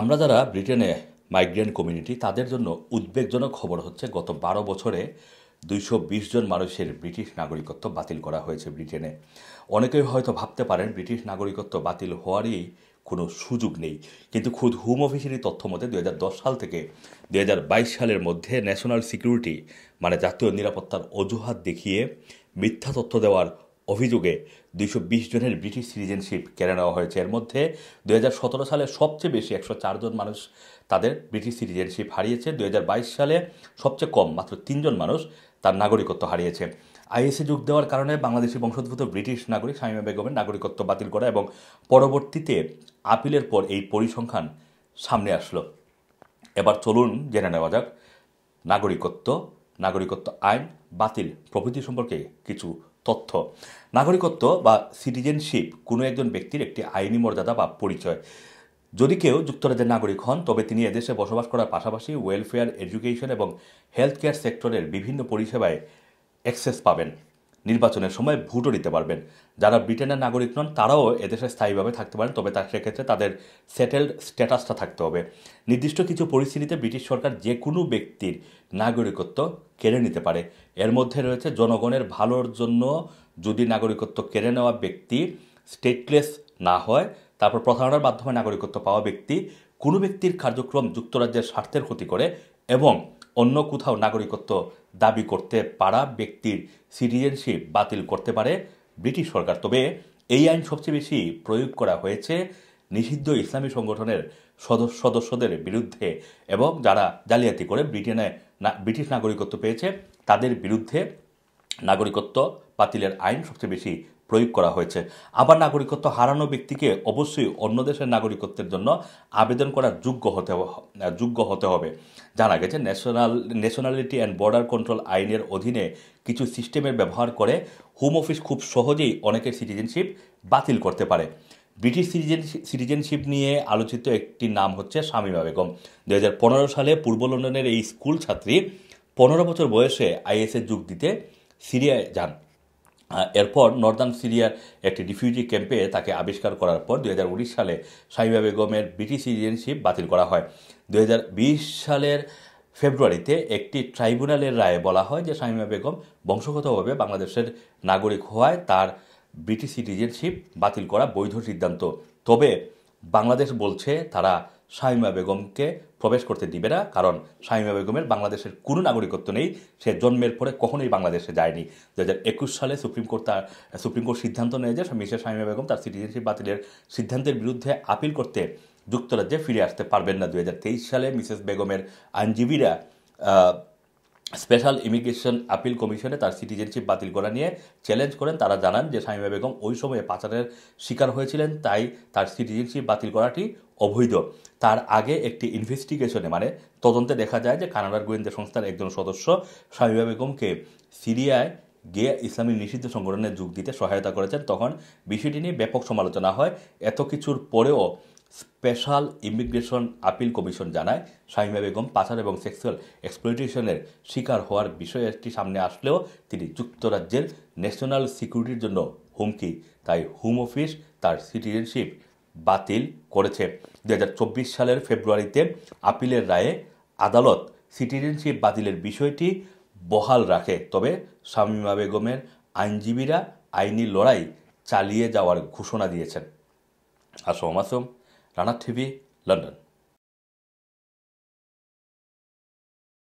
আমরা যারা ব্রিটেনে মাইগ্রেন্ট কমিউনিটি তাদের জন্য উদ্বেগজনক খবর হচ্ছে গত বারো বছরে দুইশো বিশ জন মানুষের ব্রিটিশ নাগরিকত্ব বাতিল করা হয়েছে ব্রিটেনে অনেকেই হয়তো ভাবতে পারেন ব্রিটিশ নাগরিকত্ব বাতিল হওয়ারই কোনো সুযোগ নেই কিন্তু খুদ হোম অফিসেরই তথ্য মতে দু সাল থেকে দু সালের মধ্যে ন্যাশনাল সিকিউরিটি মানে জাতীয় নিরাপত্তার অজুহাত দেখিয়ে মিথ্যা তথ্য দেওয়ার অভিযোগে দুইশো জনের ব্রিটিশ সিটিজেনশিপ কেড়ে নেওয়া হয়েছে এর মধ্যে দু সালে সবচেয়ে বেশি একশো জন মানুষ তাদের ব্রিটিশ সিটিজেনশিপ হারিয়েছে দু সালে সবচেয়ে কম মাত্র তিনজন মানুষ তার নাগরিকত্ব হারিয়েছে আইএসে যোগ দেওয়ার কারণে বাংলাদেশি বংশোদ্ভূত ব্রিটিশ নাগরিক শামীমা বেগমের নাগরিকত্ব বাতিল করা এবং পরবর্তীতে আপিলের পর এই পরিসংখ্যান সামনে আসলো এবার চলুন জেনে নেওয়া যাক নাগরিকত্ব নাগরিকত্ব আইন বাতিল প্রভৃতি সম্পর্কে কিছু তথ্য নাগরিকত্ব বা সিটিজেনশিপ কোনো একজন ব্যক্তির একটি আইনি মর্যাদা বা পরিচয় যদি কেউ যুক্তরাজ্যের নাগরিক হন তবে তিনি এদেশে বসবাস করার পাশাপাশি ওয়েলফেয়ার এডুকেশন এবং হেলথ কেয়ার সেক্টরের বিভিন্ন পরিষেবায় অ্যাক্সেস পাবেন নির্বাচনের সময় ভোটও নিতে পারবেন যারা ব্রিটেনের নাগরিক নন তারাও এদেশে স্থায়ীভাবে থাকতে পারেন তবে তার সেক্ষেত্রে তাদের সেটেলড স্ট্যাটাসটা থাকতে হবে নির্দিষ্ট কিছু পরিস্থিতিতে ব্রিটিশ সরকার যে কোনো ব্যক্তির নাগরিকত্ব কেড়ে নিতে পারে এর মধ্যে রয়েছে জনগণের ভালোর জন্য যদি নাগরিকত্ব কেড়ে নেওয়া ব্যক্তি স্টেটলেস না হয় তারপর প্রতারণার মাধ্যমে নাগরিকত্ব পাওয়া ব্যক্তি কোনো ব্যক্তির কার্যক্রম যুক্তরাজ্যের স্বার্থের ক্ষতি করে এবং অন্য কোথাও নাগরিকত্ব দাবি করতে পারা ব্যক্তির সিটিজেনশিপ বাতিল করতে পারে ব্রিটিশ সরকার তবে এই আইন সবচেয়ে বেশি প্রয়োগ করা হয়েছে নিষিদ্ধ ইসলামী সংগঠনের সদস্য সদস্যদের বিরুদ্ধে এবং যারা জালিয়াতি করে ব্রিটেনে ব্রিটিশ নাগরিকত্ব পেয়েছে তাদের বিরুদ্ধে নাগরিকত্ব বাতিলের আইন সবচেয়ে বেশি প্রয়োগ করা হয়েছে আবার নাগরিকত্ব হারানো ব্যক্তিকে অবশ্যই অন্য দেশের নাগরিকত্বের জন্য আবেদন করার যোগ্য হতে যোগ্য হতে হবে জানা গেছে national nationality and border control আইনের অধীনে কিছু সিস্টেমের ব্যবহার করে হোম অফিস খুব সহজেই অনেকের সিটিজেনশিপ বাতিল করতে পারে ব্রিটিশ সিটিজেন সিটিজেনশিপ নিয়ে আলোচিত একটি নাম হচ্ছে শামীমা বেগম দু হাজার সালে পূর্ব লন্ডনের এই স্কুল ছাত্রী পনেরো বছর বয়সে আইএসএ যোগ দিতে সিরিয়ায় যান এরপর নর্দার্ন সিরিয়ার একটি রিফিউজি ক্যাম্পে তাকে আবিষ্কার করার পর দু সালে সাহিবা বেগমের ব্রিটিশ সিটিজেনশিপ বাতিল করা হয় দু সালের ফেব্রুয়ারিতে একটি ট্রাইব্যুনালের রায়ে বলা হয় যে সাহিমা বেগম বংশগতভাবে বাংলাদেশের নাগরিক হওয়ায় তার ব্রিটিশ সিটিজেনশিপ বাতিল করা বৈধ সিদ্ধান্ত তবে বাংলাদেশ বলছে তারা শাহিমা বেগমকে প্রবেশ করতে দিবে না কারণ শাহিমা বেগমের বাংলাদেশের কোনো নাগরিকত্ব নেই সে জন্মের পরে কখনোই বাংলাদেশে যায়নি দু হাজার একুশ সালে সুপ্রিম কোর্ট তার সুপ্রিম কোর্ট সিদ্ধান্ত নেয় যে মিসেস শাহিমা বেগম তার সিটিজেনশিপ বাতিলের সিদ্ধান্তের বিরুদ্ধে আপিল করতে যুক্তরাজ্যে ফিরে আসতে পারবেন না দু সালে মিসেস বেগমের আইনজীবীরা স্পেশাল ইমিগ্রেশন আপিল কমিশনে তার সিটিজেনশিপ বাতিল করা নিয়ে চ্যালেঞ্জ করেন তারা জানান যে শামিমা বেগম ওই সময়ে পাচারের শিকার হয়েছিলেন তাই তার সিটিজেনশিপ বাতিল করাটি অবৈধ তার আগে একটি ইনভেস্টিগেশনে মানে তদন্তে দেখা যায় যে কানাডার গোয়েন্দা সংস্থার একজন সদস্য শামিমা বেগমকে সিরিয়ায় গে ইসলামী নিষিদ্ধ সংগঠনে যোগ দিতে সহায়তা করেছেন তখন বিষয়টি নিয়ে ব্যাপক সমালোচনা হয় এত কিছুর পরেও স্পেশাল ইমিগ্রেশন আপিল কমিশন জানায় শাহিমা বেগম পাচার এবং সেক্সুয়াল এক্সপ্লোইটেশনের শিকার হওয়ার বিষয়টি সামনে আসলেও তিনি যুক্তরাজ্যের ন্যাশনাল সিকিউরিটির জন্য হুমকি তাই হোম অফিস তার সিটিজেনশিপ বাতিল করেছে দু সালের ফেব্রুয়ারিতে আপিলের রায়ে আদালত সিটিজেনশিপ বাতিলের বিষয়টি বহাল রাখে তবে শামিমা বেগমের আইনজীবীরা আইনি লড়াই চালিয়ে যাওয়ার ঘোষণা দিয়েছেন আসম আসম রানা টিভি লন্ডন